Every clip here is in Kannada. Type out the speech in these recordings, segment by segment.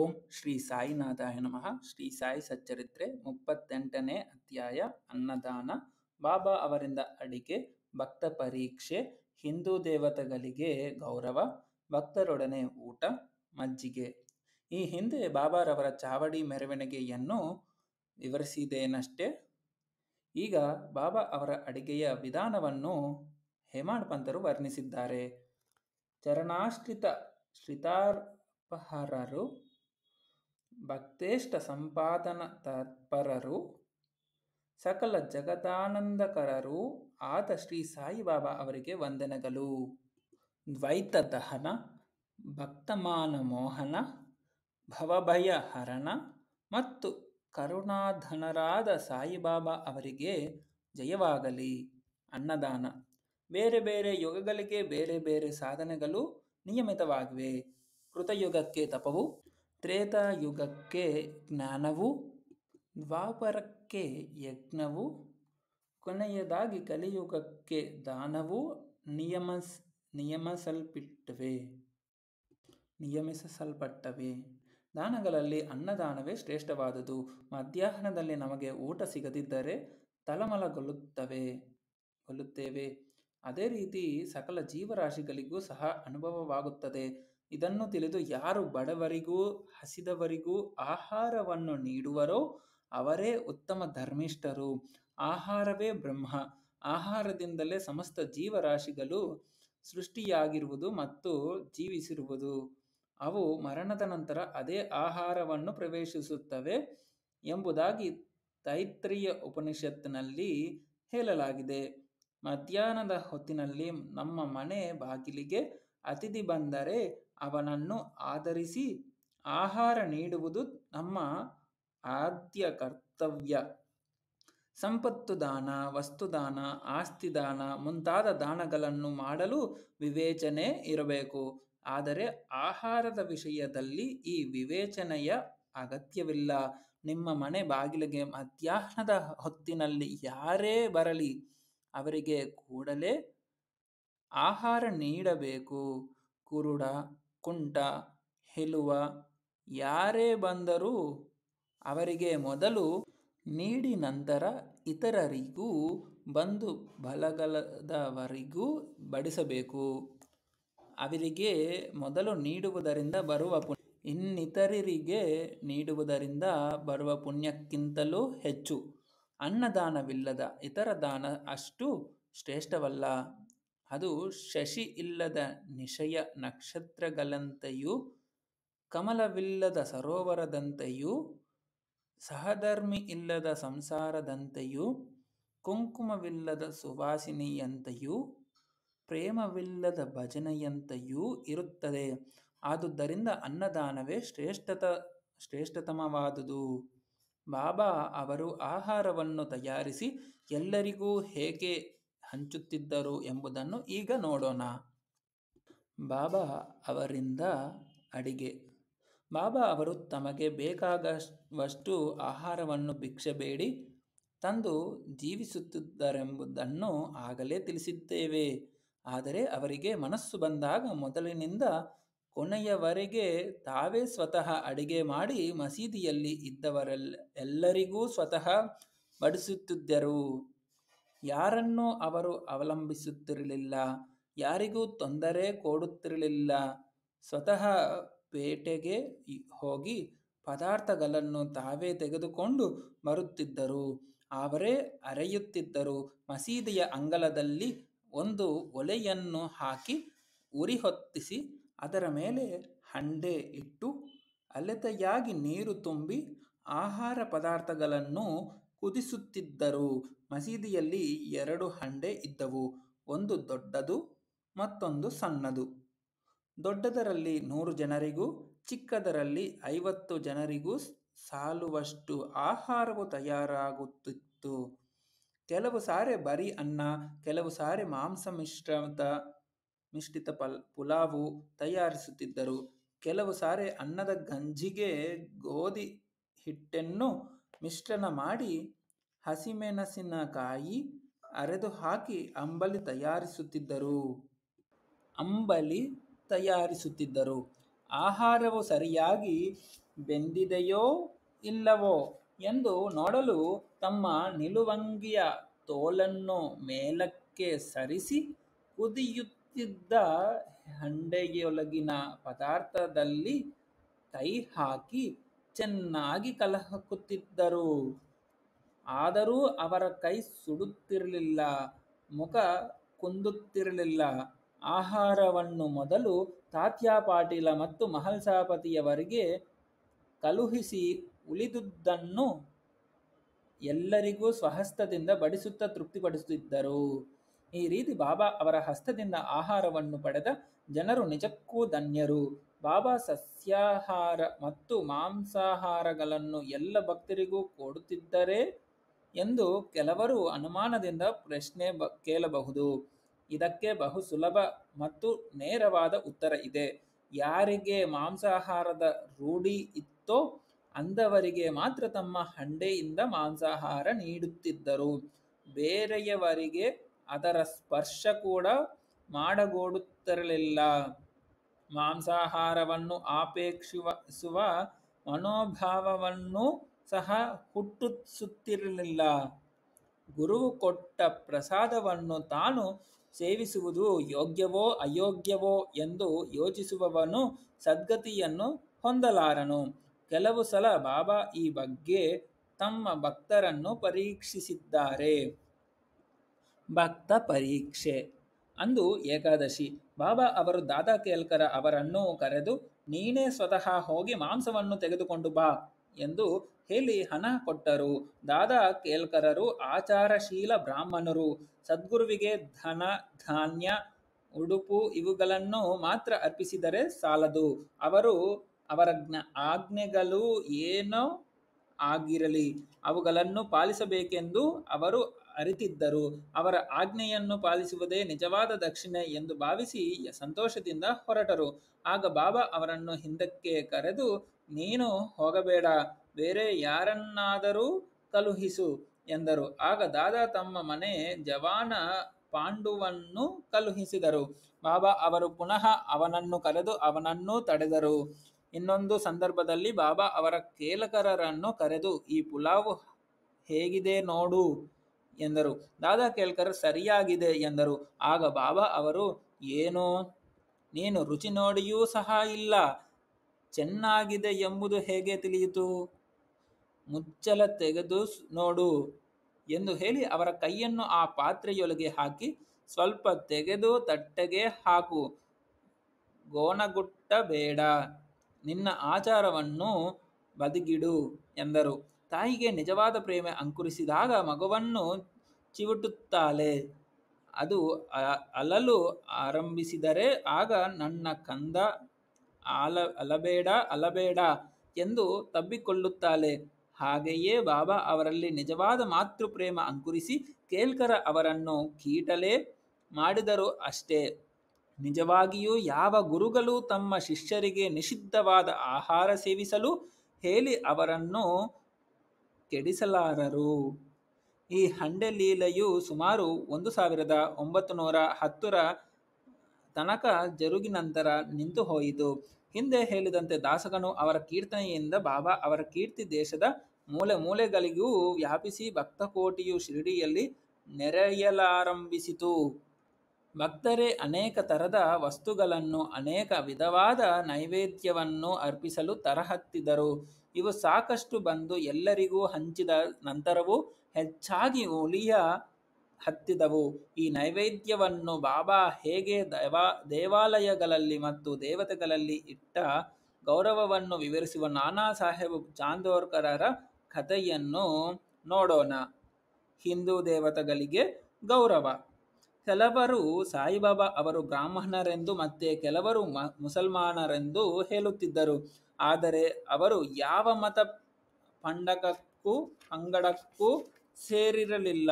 ಓಂ ಶ್ರೀ ಸಾಯಿನಾಥಾಯ ನಮಃ ಶ್ರೀ ಸಾಯಿ ಸಚ್ಚರಿತ್ರೆ ಮುಪ್ಪತ್ತೆಂಟನೇ ಅಧ್ಯಾಯ ಅನ್ನದಾನ ಬಾಬಾ ಅವರಿಂದ ಅಡಿಗೆ ಭಕ್ತ ಪರೀಕ್ಷೆ ಹಿಂದೂ ದೇವತೆಗಳಿಗೆ ಗೌರವ ಭಕ್ತರೊಡನೆ ಊಟ ಮಜ್ಜಿಗೆ ಈ ಹಿಂದೆ ಬಾಬಾರವರ ಚಾವಡಿ ಮೆರವಣಿಗೆಯನ್ನು ವಿವರಿಸಿದೇನಷ್ಟೇ ಈಗ ಬಾಬಾ ಅವರ ಅಡಿಗೆಯ ವಿಧಾನವನ್ನು ಹೇಮಾಡ್ ಪಂಥರು ವರ್ಣಿಸಿದ್ದಾರೆ ಚರಣಾಶ್ರಿತ ಶ್ರಿತಾರ್ಪಹರರು ಭಕ್ತೇಷ್ಟ ಸಂಪಾದನ ತತ್ಪರರು ಸಕಲ ಜಗದಾನಂದಕರರು ಆದ ಶ್ರೀ ಸಾಯಿಬಾಬಾ ಅವರಿಗೆ ವಂದನೆಗಳು ದ್ವೈತ ದಹನ ಭಕ್ತಮಾನ ಮೋಹನ ಭವಭಯ ಹರಣ ಮತ್ತು ಕರುಣಾಧನರಾದ ಸಾಯಿಬಾಬಾ ಅವರಿಗೆ ಜಯವಾಗಲಿ ಅನ್ನದಾನ ಬೇರೆ ಬೇರೆ ಯುಗಗಳಿಗೆ ಬೇರೆ ಬೇರೆ ಸಾಧನೆಗಳು ನಿಯಮಿತವಾಗಿವೆ ಕೃತಯುಗಕ್ಕೆ ತಪವು ತ್ರೇತಾಯುಗಕ್ಕೆ ಜ್ಞಾನವು ದ್ವಾಪರಕ್ಕೆ ಯಜ್ಞವು ಕೊನೆಯದಾಗಿ ಕಲಿಯುಗಕ್ಕೆ ದಾನವು ನಿಯಮಸ್ ನಿಯಮಿಸಲ್ಪಟ್ಟವೆ ನಿಯಮಿಸಲ್ಪಟ್ಟವೆ ದಾನಗಳಲ್ಲಿ ಅನ್ನದಾನವೇ ಶ್ರೇಷ್ಠವಾದುದು ಮಧ್ಯಾಹ್ನದಲ್ಲಿ ನಮಗೆ ಊಟ ಸಿಗದಿದ್ದರೆ ತಲಮಲಗೊಳ್ಳುತ್ತವೆ ಕೊಲ್ಲುತ್ತೇವೆ ಅದೇ ರೀತಿ ಸಕಲ ಜೀವರಾಶಿಗಳಿಗೂ ಸಹ ಅನುಭವವಾಗುತ್ತದೆ ಇದನ್ನು ತಿಳಿದು ಯಾರು ಬಡವರಿಗೂ ಹಸಿದವರಿಗೂ ಆಹಾರವನ್ನು ನೀಡುವರೋ ಅವರೇ ಉತ್ತಮ ಧರ್ಮಿಷ್ಠರು ಆಹಾರವೇ ಬ್ರಹ್ಮ ಆಹಾರದಿಂದಲೇ ಸಮಸ್ತ ಜೀವರಾಶಿಗಳು ಸೃಷ್ಟಿಯಾಗಿರುವುದು ಮತ್ತು ಜೀವಿಸಿರುವುದು ಅವು ಮರಣದ ನಂತರ ಅದೇ ಆಹಾರವನ್ನು ಪ್ರವೇಶಿಸುತ್ತವೆ ಎಂಬುದಾಗಿ ತೈತ್ರಿಯ ಉಪನಿಷತ್ತಿನಲ್ಲಿ ಹೇಳಲಾಗಿದೆ ಮಧ್ಯಾಹ್ನದ ಹೊತ್ತಿನಲ್ಲಿ ನಮ್ಮ ಮನೆ ಬಾಗಿಲಿಗೆ ಅತಿಥಿ ಬಂದರೆ ಅವನನ್ನು ಆಧರಿಸಿ ಆಹಾರ ನೀಡುವುದು ನಮ್ಮ ಆದ್ಯ ಕರ್ತವ್ಯ ಸಂಪತ್ತು ದಾನ ವಸ್ತುದಾನ ಆಸ್ತಿ ದಾನ ಮುಂತಾದ ದಾನಗಳನ್ನು ಮಾಡಲು ವಿವೇಚನೆ ಇರಬೇಕು ಆದರೆ ಆಹಾರದ ವಿಷಯದಲ್ಲಿ ಈ ವಿವೇಚನೆಯ ಅಗತ್ಯವಿಲ್ಲ ನಿಮ್ಮ ಮನೆ ಬಾಗಿಲಿಗೆ ಮಧ್ಯಾಹ್ನದ ಹೊತ್ತಿನಲ್ಲಿ ಯಾರೇ ಬರಲಿ ಅವರಿಗೆ ಕೂಡಲೇ ಆಹಾರ ನೀಡಬೇಕು ಕುರುಡ ಕುಂಟ ಹೆಲುವ ಯಾರೇ ಬಂದರೂ ಅವರಿಗೆ ಮೊದಲು ನೀಡಿ ನಂತರ ಇತರರಿಗೂ ಬಂದು ಬಲಗಲದವರಿಗೂ ಬಡಿಸಬೇಕು ಅವರಿಗೆ ಮೊದಲು ನೀಡುವುದರಿಂದ ಬರುವ ಪುಣ್ಯ ಇನ್ನಿತರರಿಗೆ ನೀಡುವುದರಿಂದ ಬರುವ ಪುಣ್ಯಕ್ಕಿಂತಲೂ ಹೆಚ್ಚು ಅನ್ನದಾನವಿಲ್ಲದ ಇತರ ದಾನ ಅಷ್ಟು ಶ್ರೇಷ್ಠವಲ್ಲ ಅದು ಶಶಿ ಇಲ್ಲದ ನಿಶಯ ನಕ್ಷತ್ರಗಳಂತೆಯೂ ಕಮಲವಿಲ್ಲದ ಸರೋವರದಂತೆಯೂ ಸಹಧರ್ಮಿ ಇಲ್ಲದ ಸಂಸಾರದಂತೆಯೂ ಕುಂಕುಮವಿಲ್ಲದ ಸುವಾಸಿನಿಯಂತೆಯೂ ಪ್ರೇಮವಿಲ್ಲದ ಭಜನೆಯಂತೆಯೂ ಇರುತ್ತದೆ ಆದುದರಿಂದ ಅನ್ನದಾನವೇ ಶ್ರೇಷ್ಠತ ಶ್ರೇಷ್ಠತಮವಾದುದು ಬಾಬಾ ಅವರು ಆಹಾರವನ್ನು ತಯಾರಿಸಿ ಎಲ್ಲರಿಗೂ ಹೇಗೆ ಹಂಚುತ್ತಿದ್ದರು ಎಂಬುದನ್ನು ಈಗ ನೋಡೋಣ ಬಾಬಾ ಅವರಿಂದ ಅಡಿಗೆ ಬಾಬಾ ಅವರು ತಮಗೆ ಬೇಕಾಗವಷ್ಟು ಆಹಾರವನ್ನು ಭಿಕ್ಷಬೇಡಿ ತಂದು ಜೀವಿಸುತ್ತಿದ್ದರೆಂಬುದನ್ನು ಆಗಲೇ ತಿಳಿಸಿದ್ದೇವೆ ಆದರೆ ಅವರಿಗೆ ಮನಸ್ಸು ಬಂದಾಗ ಮೊದಲಿನಿಂದ ಕೊನೆಯವರೆಗೆ ತಾವೇ ಸ್ವತಃ ಅಡಿಗೆ ಮಾಡಿ ಮಸೀದಿಯಲ್ಲಿ ಇದ್ದವರೆಲ್ಲ ಎಲ್ಲರಿಗೂ ಸ್ವತಃ ಬಡಿಸುತ್ತಿದ್ದರು ಯಾರನ್ನು ಅವರು ಅವಲಂಬಿಸುತ್ತಿರಲಿಲ್ಲ ಯಾರಿಗೂ ತೊಂದರೆ ಕೊಡುತ್ತಿರಲಿಲ್ಲ ಸ್ವತಃ ಪೇಟೆಗೆ ಹೋಗಿ ಪದಾರ್ಥಗಳನ್ನು ತಾವೇ ತೆಗೆದುಕೊಂಡು ಬರುತ್ತಿದ್ದರು ಅವರೇ ಅರೆಯುತ್ತಿದ್ದರು ಮಸೀದಿಯ ಅಂಗಳದಲ್ಲಿ ಒಂದು ಒಲೆಯನ್ನು ಹಾಕಿ ಉರಿ ಹೊತ್ತಿಸಿ ಅದರ ಮೇಲೆ ಹಂಡೆ ಇಟ್ಟು ಅಲೆತೆಯಾಗಿ ನೀರು ತುಂಬಿ ಆಹಾರ ಪದಾರ್ಥಗಳನ್ನು ಕುದಿಸುತ್ತಿದ್ದರು ಮಸೀದಿಯಲ್ಲಿ ಎರಡು ಹಂಡೆ ಇದ್ದವು ಒಂದು ದೊಡ್ಡದು ಮತ್ತೊಂದು ಸಣ್ಣದು ದೊಡ್ಡದರಲ್ಲಿ ನೂರು ಜನರಿಗೂ ಚಿಕ್ಕದರಲ್ಲಿ ಐವತ್ತು ಜನರಿಗೂ ಸಾಲುವಷ್ಟು ಆಹಾರವು ತಯಾರಾಗುತ್ತಿತ್ತು ಕೆಲವು ಸಾರಿ ಬರಿ ಅನ್ನ ಕೆಲವು ಸಾರಿ ಮಾಂಸ ಮಿಶ್ರಿತ ಮಿಶ್ರಿತ ಪಲ್ ಪುಲಾವು ತಯಾರಿಸುತ್ತಿದ್ದರು ಕೆಲವು ಸಾರಿ ಅನ್ನದ ಗಂಜಿಗೆ ಗೋಧಿ ಹಿಟ್ಟನ್ನು ಮಿಶ್ರಣ ಮಾಡಿ ಹಸಿಮೆಣಸಿನಕಾಯಿ ಅರೆದು ಹಾಕಿ ಅಂಬಲಿ ತಯಾರಿಸುತ್ತಿದ್ದರು ಅಂಬಲಿ ತಯಾರಿಸುತ್ತಿದ್ದರು ಆಹಾರವು ಸರಿಯಾಗಿ ಬೆಂದಿದೆಯೋ ಇಲ್ಲವೋ ಎಂದು ನೋಡಲು ತಮ್ಮ ನಿಲುವಂಗಿಯ ತೋಲನ್ನು ಮೇಲಕ್ಕೆ ಸರಿಸಿ ಕುದಿಯುತ್ತಿದ್ದ ಹಂಡೆಯೊಳಗಿನ ಪದಾರ್ಥದಲ್ಲಿ ಕೈ ಹಾಕಿ ಚೆನ್ನಾಗಿ ಕಲಹಕ್ಕುತ್ತಿದ್ದರು ಆದರೂ ಅವರ ಕೈ ಸುಡುತ್ತಿರಲಿಲ್ಲ ಮುಖ ಕುಂದುತ್ತಿರಲಿಲ್ಲ ಆಹಾರವನ್ನು ಮೊದಲು ತಾತ್ಯಾ ಪಾಟೀಲ ಮತ್ತು ಮಹಲ್ಸಾಪತಿಯವರಿಗೆ ಕಲುಹಿಸಿ ಉಳಿದುದನ್ನು ಎಲ್ಲರಿಗೂ ಸ್ವಹಸ್ತದಿಂದ ಬಡಿಸುತ್ತಾ ತೃಪ್ತಿಪಡಿಸುತ್ತಿದ್ದರು ಈ ರೀತಿ ಬಾಬಾ ಅವರ ಹಸ್ತದಿಂದ ಆಹಾರವನ್ನು ಪಡೆದ ಜನರು ನಿಜಕ್ಕೂ ಧನ್ಯರು ಬಾಬಾ ಸಸ್ಯಾಹಾರ ಮತ್ತು ಮಾಂಸಾಹಾರಗಳನ್ನು ಎಲ್ಲ ಭಕ್ತರಿಗೂ ಕೊಡುತ್ತಿದ್ದರೆ ಎಂದು ಕೆಲವರು ಅನುಮಾನದಿಂದ ಪ್ರಶ್ನೆ ಬ ಕೇಳಬಹುದು ಇದಕ್ಕೆ ಬಹು ಸುಲಭ ಮತ್ತು ನೇರವಾದ ಉತ್ತರ ಇದೆ ಯಾರಿಗೆ ಮಾಂಸಾಹಾರದ ರೂಢಿ ಇತ್ತೋ ಅಂದವರಿಗೆ ಮಾತ್ರ ತಮ್ಮ ಹಂಡೆಯಿಂದ ಮಾಂಸಾಹಾರ ನೀಡುತ್ತಿದ್ದರು ಬೇರೆಯವರಿಗೆ ಅದರ ಸ್ಪರ್ಶ ಕೂಡ ಮಾಡಗೂಡುತ್ತಿರಲಿಲ್ಲ ಮಾಂಸಾಹಾರವನ್ನು ಆಪೇಕ್ಷಿಸುವ ಮನೋಭಾವವನ್ನು ಸಹ ಹುಟ್ಟಿಸುತ್ತಿರಲಿಲ್ಲ ಗುರು ಕೊಟ್ಟ ಪ್ರಸಾದವನ್ನು ತಾನು ಸೇವಿಸುವುದು ಯೋಗ್ಯವೋ ಅಯೋಗ್ಯವೋ ಎಂದು ಯೋಚಿಸುವವನು ಸದ್ಗತಿಯನ್ನು ಹೊಂದಲಾರನು ಕೆಲವು ಸಲ ಬಾಬಾ ಈ ಬಗ್ಗೆ ತಮ್ಮ ಭಕ್ತರನ್ನು ಪರೀಕ್ಷಿಸಿದ್ದಾರೆ ಭಕ್ತ ಪರೀಕ್ಷೆ ಅಂದು ಏಕಾದಶಿ ಬಾಬಾ ಅವರು ದಾದಾ ಕೇಲ್ಕರ ಅವರನ್ನು ಕರೆದು ನೀನೇ ಸ್ವತಃ ಹೋಗಿ ಮಾಂಸವನ್ನು ತೆಗೆದುಕೊಂಡು ಬಾ ಎಂದು ಹೇಳಿ ಹಣ ಕೊಟ್ಟರು ದಾದಾ ಕೇಲ್ಕರರು ಆಚಾರಶೀಲ ಬ್ರಾಹ್ಮಣರು ಸದ್ಗುರುವಿಗೆ ಧನ ಧಾನ್ಯ ಉಡುಪು ಇವುಗಳನ್ನು ಮಾತ್ರ ಅರ್ಪಿಸಿದರೆ ಸಾಲದು ಅವರು ಅವರ ಆಜ್ಞೆಗಳು ಏನೋ ಆಗಿರಲಿ ಅವುಗಳನ್ನು ಪಾಲಿಸಬೇಕೆಂದು ಅವರು ಅರಿತಿದ್ದರು ಅವರ ಆಜ್ಞೆಯನ್ನು ಪಾಲಿಸುವುದೇ ನಿಜವಾದ ದಕ್ಷಿಣೆ ಎಂದು ಭಾವಿಸಿ ಸಂತೋಷದಿಂದ ಹೊರಟರು ಆಗ ಬಾಬಾ ಅವರನ್ನು ಹಿಂದಕ್ಕೆ ಕರೆದು ನೀನು ಹೋಗಬೇಡ ಬೇರೆ ಯಾರನ್ನಾದರೂ ಕಲುಹಿಸು ಎಂದರು ಆಗ ದಾದಾ ತಮ್ಮ ಮನೆ ಜವಾನ ಪಾಂಡುವನ್ನು ಕಲುಹಿಸಿದರು ಬಾಬಾ ಅವರು ಪುನಃ ಅವನನ್ನು ಕರೆದು ಅವನನ್ನು ತಡೆದರು ಇನ್ನೊಂದು ಸಂದರ್ಭದಲ್ಲಿ ಬಾಬಾ ಅವರ ಕೇಲಕರರನ್ನು ಕರೆದು ಈ ಪುಲಾವ್ ಹೇಗಿದೆ ನೋಡು ಎಂದರು ದಾದಾ ಕೇಳ್ಕರ್ ಸರಿಯಾಗಿದೆ ಎಂದರು ಆಗ ಬಾಬಾ ಅವರು ಏನೋ ನೀನು ರುಚಿ ನೋಡಿಯೂ ಸಹ ಇಲ್ಲ ಚೆನ್ನಾಗಿದೆ ಎಂಬುದು ಹೇಗೆ ತಿಳಿಯಿತು ಮುಚ್ಚಲ ತೆಗೆದು ನೋಡು ಎಂದು ಹೇಳಿ ಅವರ ಕೈಯನ್ನು ಆ ಪಾತ್ರೆಯೊಳಗೆ ಹಾಕಿ ಸ್ವಲ್ಪ ತೆಗೆದು ತಟ್ಟೆಗೆ ಹಾಕು ಗೋಣಗುಟ್ಟ ಬೇಡ ನಿನ್ನ ಆಚಾರವನ್ನು ಬದಿಗಿಡು ಎಂದರು ತಾಯಿಗೆ ನಿಜವಾದ ಪ್ರೇಮೆ ಅಂಕುರಿಸಿದಾಗ ಮಗುವನ್ನು ಚಿವುಟುತ್ತಾಳೆ ಅದು ಅಲಲು ಆರಂಭಿಸಿದರೆ ಆಗ ನನ್ನ ಕಂದ ಅಲ ಅಲಬೇಡ ಅಲಬೇಡ ಎಂದು ತಬ್ಬಿಕೊಳ್ಳುತ್ತಾಳೆ ಹಾಗೆಯೇ ಬಾಬಾ ಅವರಲ್ಲಿ ನಿಜವಾದ ಮಾತೃಪ್ರೇಮ ಅಂಕುರಿಸಿ ಕೇಲ್ಕರ ಅವರನ್ನು ಕೀಟಲೇ ಮಾಡಿದರು ಅಷ್ಟೇ ನಿಜವಾಗಿಯೂ ಯಾವ ಗುರುಗಳು ತಮ್ಮ ಶಿಷ್ಯರಿಗೆ ನಿಷಿದ್ಧವಾದ ಆಹಾರ ಸೇವಿಸಲು ಹೇಳಿ ಅವರನ್ನು ಕೆಡಿಸಲಾರರು ಈ ಲೀಲೆಯು ಸುಮಾರು ಒಂದು ಸಾವಿರದ ಒಂಬತ್ತು ನೂರ ಹತ್ತರ ತನಕ ಜರುಗಿನಂತರ ನಿಂತು ಹೋಯಿತು ಹಿಂದೆ ಹೇಳಿದಂತೆ ದಾಸಗನು ಅವರ ಕೀರ್ತನೆಯಿಂದ ಬಾಬಾ ಅವರ ಕೀರ್ತಿ ದೇಶದ ಮೂಲೆ ಮೂಲೆಗಳಿಗೂ ವ್ಯಾಪಿಸಿ ಭಕ್ತಕೋಟಿಯು ಶಿರಡಿಯಲ್ಲಿ ನೆರೆಯಲಾರಂಭಿಸಿತು ಭಕ್ತರೇ ಅನೇಕ ತರದ ವಸ್ತುಗಳನ್ನು ಅನೇಕ ವಿಧವಾದ ನೈವೇದ್ಯವನ್ನು ಅರ್ಪಿಸಲು ತರಹತ್ತಿದರು ಇವು ಸಾಕಷ್ಟು ಬಂದು ಎಲ್ಲರಿಗೂ ಹಂಚಿದ ನಂತರವೂ ಹೆಚ್ಚಾಗಿ ಒಲಿಯ ಹತ್ತಿದವು ಈ ನೈವೇದ್ಯವನ್ನು ಬಾಬಾ ಹೇಗೆ ದೇವಾ ದೇವಾಲಯಗಳಲ್ಲಿ ಮತ್ತು ದೇವತೆಗಳಲ್ಲಿ ಇಟ್ಟ ಗೌರವವನ್ನು ವಿವರಿಸುವ ನಾನಾ ಸಾಹೇಬ್ ಚಾಂದೋರ್ಕರರ ಕಥೆಯನ್ನು ನೋಡೋಣ ಹಿಂದೂ ದೇವತೆಗಳಿಗೆ ಗೌರವ ಕೆಲವರು ಸಾಯಿಬಾಬಾ ಅವರು ಬ್ರಾಹ್ಮಣರೆಂದು ಮತ್ತೆ ಕೆಲವರು ಮುಸಲ್ಮಾನರೆಂದು ಹೇಳುತ್ತಿದ್ದರು ಆದರೆ ಅವರು ಯಾವ ಮತ ಪಂಡಕಕ್ಕೂ ಪಂಗಡಕ್ಕೂ ಸೇರಿರಲಿಲ್ಲ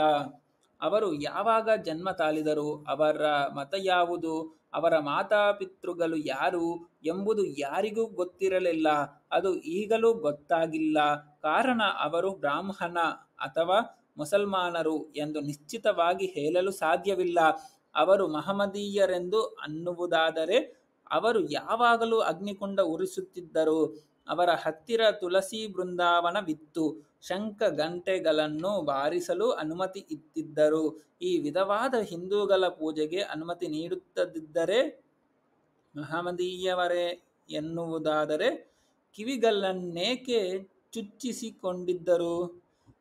ಅವರು ಯಾವಾಗ ಜನ್ಮ ತಾಳಿದರು ಅವರ ಮತ ಯಾವುದು ಅವರ ಮಾತಾಪಿತೃಗಳು ಯಾರು ಎಂಬುದು ಯಾರಿಗೂ ಗೊತ್ತಿರಲಿಲ್ಲ ಅದು ಈಗಲೂ ಗೊತ್ತಾಗಿಲ್ಲ ಕಾರಣ ಅವರು ಬ್ರಾಹ್ಮಣ ಅಥವಾ ಮುಸಲ್ಮಾನರು ಎಂದು ನಿಶ್ಚಿತವಾಗಿ ಹೇಳಲು ಸಾಧ್ಯವಿಲ್ಲ ಅವರು ಮಹಮದೀಯರೆಂದು ಅನ್ನುವುದಾದರೆ ಅವರು ಯಾವಾಗಲೂ ಅಗ್ನಿಕುಂಡ ಉರಿಸುತ್ತಿದ್ದರು ಅವರ ಹತ್ತಿರ ತುಳಸಿ ಬೃಂದಾವನವಿತ್ತು ಶಂಖ ಗಂಟೆಗಳನ್ನು ಬಾರಿಸಲು ಅನುಮತಿ ಇತ್ತಿದ್ದರು ಈ ವಿಧವಾದ ಹಿಂದೂಗಳ ಪೂಜೆಗೆ ಅನುಮತಿ ನೀಡುತ್ತದಿದ್ದರೆ ಮಹಮದೀಯವರೇ ಎನ್ನುವುದಾದರೆ ಕಿವಿಗಳನ್ನೇಕೆ ಚುಚ್ಚಿಸಿಕೊಂಡಿದ್ದರು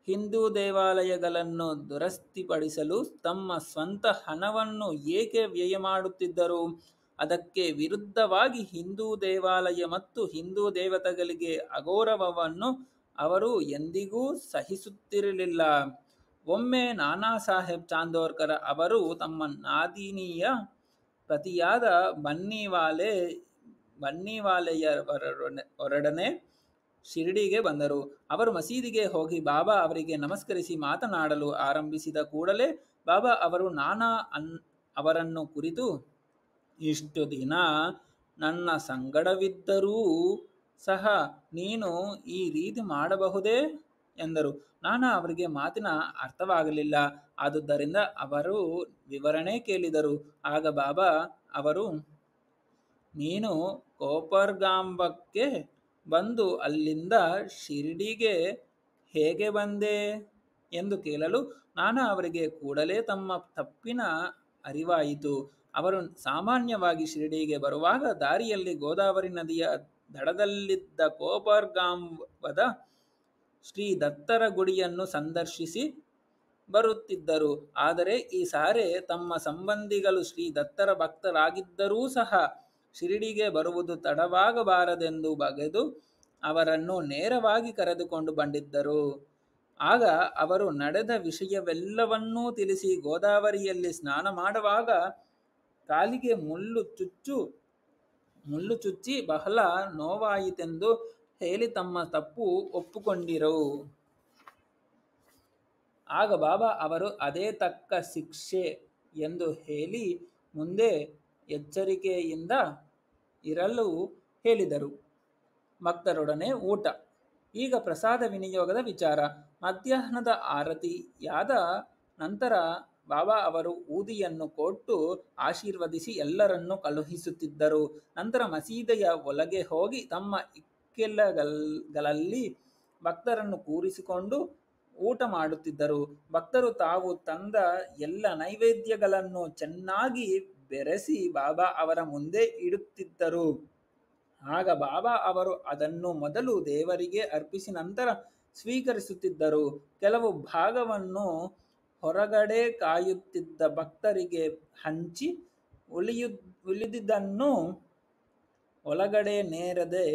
ಹಿಂದೂ ದೇವಾಲಯಗಳನ್ನು ದುರಸ್ತಿಪಡಿಸಲು ತಮ್ಮ ಸ್ವಂತ ಹಣವನ್ನು ಏಕೆ ವ್ಯಯ ಮಾಡುತ್ತಿದ್ದರು ಅದಕ್ಕೆ ವಿರುದ್ಧವಾಗಿ ಹಿಂದೂ ದೇವಾಲಯ ಮತ್ತು ಹಿಂದೂ ದೇವತೆಗಳಿಗೆ ಅಗೌರವವನ್ನು ಅವರು ಎಂದಿಗೂ ಸಹಿಸುತ್ತಿರಲಿಲ್ಲ ಒಮ್ಮೆ ನಾನಾ ಸಾಹೇಬ್ ಚಾಂದೋರ್ಕರ್ ಅವರು ತಮ್ಮ ನಾದಿನಿಯ ಪ್ರತಿಯಾದ ಬನ್ನಿವಾಲೆ ಬನ್ನಿವಾಲೆಯವರೊಡನೆ ಶಿರಡಿಗೆ ಬಂದರು ಅವರು ಮಸೀದಿಗೆ ಹೋಗಿ ಬಾಬಾ ಅವರಿಗೆ ನಮಸ್ಕರಿಸಿ ಮಾತನಾಡಲು ಆರಂಭಿಸಿದ ಕೂಡಲೇ ಬಾಬಾ ಅವರು ನಾನಾ ಅನ್ ಅವರನ್ನು ಕುರಿತು ಇಷ್ಟು ದಿನ ನನ್ನ ಸಂಗಡವಿದ್ದರೂ ಸಹ ನೀನು ಈ ರೀತಿ ಮಾಡಬಹುದೇ ಎಂದರು ನಾನು ಅವರಿಗೆ ಮಾತಿನ ಅರ್ಥವಾಗಲಿಲ್ಲ ಆದುದರಿಂದ ಅವರು ವಿವರಣೆ ಕೇಳಿದರು ಆಗ ಬಾಬಾ ಅವರು ನೀನು ಕೋಪರ್ಗಾಂಬಕ್ಕೆ ಬಂದು ಅಲ್ಲಿಂದ ಶಿರಡಿಗೆ ಹೇಗೆ ಬಂದೆ ಎಂದು ಕೇಳಲು ನಾನು ಅವರಿಗೆ ಕೂಡಲೇ ತಮ್ಮ ತಪ್ಪಿನ ಅರಿವಾಯಿತು ಅವರು ಸಾಮಾನ್ಯವಾಗಿ ಶಿರಡಿಗೆ ಬರುವಾಗ ದಾರಿಯಲ್ಲಿ ಗೋದಾವರಿ ನದಿಯ ದಡದಲ್ಲಿದ್ದ ಕೋಪರ್ಗಾಂವದ ಶ್ರೀ ದತ್ತರ ಗುಡಿಯನ್ನು ಸಂದರ್ಶಿಸಿ ಬರುತ್ತಿದ್ದರು ಆದರೆ ಈ ಸಾರೆ ತಮ್ಮ ಸಂಬಂಧಿಗಳು ಶ್ರೀ ದತ್ತರ ಭಕ್ತರಾಗಿದ್ದರೂ ಸಹ ಶಿರಡಿಗೆ ಬರುವುದು ತಡವಾಗಬಾರದೆಂದು ಬಗೆದು ಅವರನ್ನು ನೇರವಾಗಿ ಕರೆದುಕೊಂಡು ಬಂದಿದ್ದರು ಆಗ ಅವರು ನಡೆದ ವಿಷಯವೆಲ್ಲವನ್ನೂ ತಿಳಿಸಿ ಗೋದಾವರಿಯಲ್ಲಿ ಸ್ನಾನ ಮಾಡುವಾಗ ಕಾಲಿಗೆ ಮುಳ್ಳು ಚುಚ್ಚು ಮುಳ್ಳು ಚುಚ್ಚಿ ಬಹಳ ನೋವಾಯಿತೆಂದು ಹೇಳಿ ತಮ್ಮ ತಪ್ಪು ಒಪ್ಪಿಕೊಂಡಿರು ಆಗ ಬಾಬಾ ಅವರು ಅದೇ ತಕ್ಕ ಶಿಕ್ಷೆ ಎಂದು ಹೇಳಿ ಮುಂದೆ ಎಚ್ಚರಿಕೆಯಿಂದ ಇರಲು ಹೇಳಿದರು ಭಕ್ತರೊಡನೆ ಊಟ ಈಗ ಪ್ರಸಾದ ವಿನಿಯೋಗದ ವಿಚಾರ ಮಧ್ಯಾಹ್ನದ ಆರತಿಯಾದ ನಂತರ ಬಾಬಾ ಅವರು ಊದಿಯನ್ನು ಕೊಟ್ಟು ಆಶೀರ್ವದಿಸಿ ಎಲ್ಲರನ್ನು ಕಳುಹಿಸುತ್ತಿದ್ದರು ನಂತರ ಮಸೀದೆಯ ಒಳಗೆ ಹೋಗಿ ತಮ್ಮ ಇಕ್ಕೆಲಗಳಲ್ಲಿ ಭಕ್ತರನ್ನು ಕೂರಿಸಿಕೊಂಡು ಊಟ ಮಾಡುತ್ತಿದ್ದರು ಭಕ್ತರು ತಾವು ತಂದ ಎಲ್ಲ ನೈವೇದ್ಯಗಳನ್ನು ಚೆನ್ನಾಗಿ ಬೆರೆಸಿ ಬಾಬಾ ಅವರ ಮುಂದೆ ಇಡುತ್ತಿದ್ದರು ಆಗ ಬಾಬಾ ಅವರು ಅದನ್ನು ಮೊದಲು ದೇವರಿಗೆ ಅರ್ಪಿಸಿ ನಂತರ ಸ್ವೀಕರಿಸುತ್ತಿದ್ದರು ಕೆಲವು ಭಾಗವನ್ನು ಹೊರಗಡೆ ಕಾಯುತ್ತಿದ್ದ ಭಕ್ತರಿಗೆ ಹಂಚಿ ಉಳಿಯು ಉಳಿದಿದ್ದನ್ನು ಒಳಗಡೆ ನೇರದೆ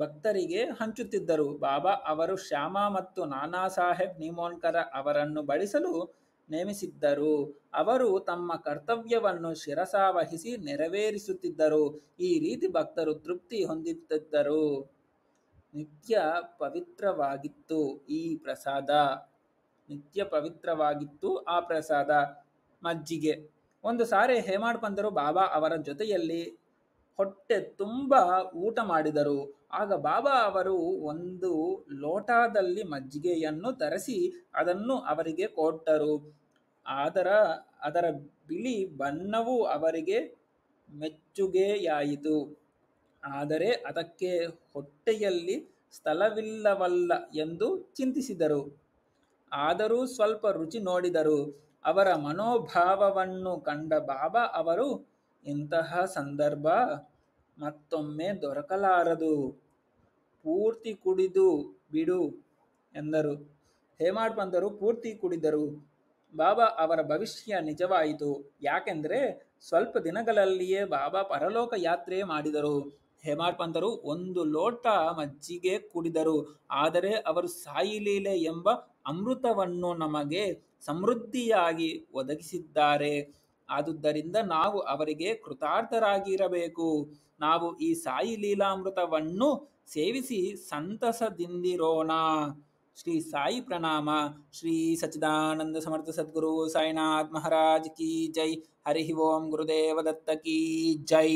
ಭಕ್ತರಿಗೆ ಹಂಚುತ್ತಿದ್ದರು ಬಾಬಾ ಅವರು ಶ್ಯಾಮ ಮತ್ತು ನಾನಾ ಸಾಹೇಬ್ ನಿಮೋನ್ಕರ ಅವರನ್ನು ಬಳಸಲು ನೇಮಿಸಿದ್ದರು ಅವರು ತಮ್ಮ ಕರ್ತವ್ಯವನ್ನು ಶಿರಸಾವಹಿಸಿ ನೆರವೇರಿಸುತ್ತಿದ್ದರು ಈ ರೀತಿ ಭಕ್ತರು ತೃಪ್ತಿ ಹೊಂದುತ್ತಿದ್ದರು ನಿತ್ಯ ಪವಿತ್ರವಾಗಿತ್ತು ಈ ಪ್ರಸಾದ ನಿತ್ಯ ಪವಿತ್ರವಾಗಿತ್ತು ಆ ಪ್ರಸಾದ ಮಜ್ಜಿಗೆ ಒಂದು ಸಾರಿ ಹೇಮಾಡ್ ಬಾಬಾ ಅವರ ಜೊತೆಯಲ್ಲಿ ಹೊಟ್ಟೆ ತುಂಬ ಊಟ ಮಾಡಿದರು ಆಗ ಬಾಬಾ ಅವರು ಒಂದು ಲೋಟದಲ್ಲಿ ಮಜ್ಜಿಗೆಯನ್ನು ತರಿಸಿ ಅದನ್ನು ಅವರಿಗೆ ಕೊಟ್ಟರು ಅದರ ಅದರ ಬಿಳಿ ಬಣ್ಣವು ಅವರಿಗೆ ಮೆಚ್ಚುಗೆಯಾಯಿತು ಆದರೆ ಅದಕ್ಕೆ ಹೊಟ್ಟೆಯಲ್ಲಿ ಸ್ಥಳವಿಲ್ಲವಲ್ಲ ಎಂದು ಚಿಂತಿಸಿದರು ಆದರೂ ಸ್ವಲ್ಪ ರುಚಿ ನೋಡಿದರು ಅವರ ಮನೋಭಾವವನ್ನು ಕಂಡ ಬಾಬಾ ಅವರು ಇಂತಹ ಸಂದರ್ಭ ಮತ್ತೊಮ್ಮೆ ದೊರಕಲಾರದು ಪೂರ್ತಿ ಕುಡಿದು ಬಿಡು ಎಂದರು ಹೇಮಾಡ್ ಬಂದರು ಪೂರ್ತಿ ಕುಡಿದರು ಬಾಬಾ ಅವರ ಭವಿಷ್ಯ ನಿಜವಾಯಿತು ಯಾಕೆಂದರೆ ಸ್ವಲ್ಪ ದಿನಗಳಲ್ಲಿಯೇ ಬಾಬಾ ಪರಲೋಕ ಯಾತ್ರೆ ಮಾಡಿದರು ಹೇಮಾಡ್ಪಂತರು ಒಂದು ಲೋಟ ಮಜ್ಜಿಗೆ ಕುಡಿದರು ಆದರೆ ಅವರು ಸಾಯಿಲೀಲೆ ಎಂಬ ಅಮೃತವನ್ನು ನಮಗೆ ಸಮೃದ್ಧಿಯಾಗಿ ಒದಗಿಸಿದ್ದಾರೆ ಆದುದರಿಂದ ನಾವು ಅವರಿಗೆ ಕೃತಾರ್ಥರಾಗಿರಬೇಕು ನಾವು ಈ ಸಾಯಿ ಲೀಲಾಮೃತವನ್ನು ಸೇವಿಸಿ ಸಂತಸದಿಂದಿರೋಣ ಶ್ರೀ ಸಾಯಿ ಪ್ರಣಾಮ ಶ್ರೀ ಸಚಿದಾನಂದ ಸಮರ್ಥ ಸದ್ಗುರು ಸಾಯಿನಾಥ್ ಮಹಾರಾಜ್ ಕೀ ಜೈ ಹರಿ ಓಂ ಗುರುದೇವ ದತ್ತ ಕೀ ಜೈ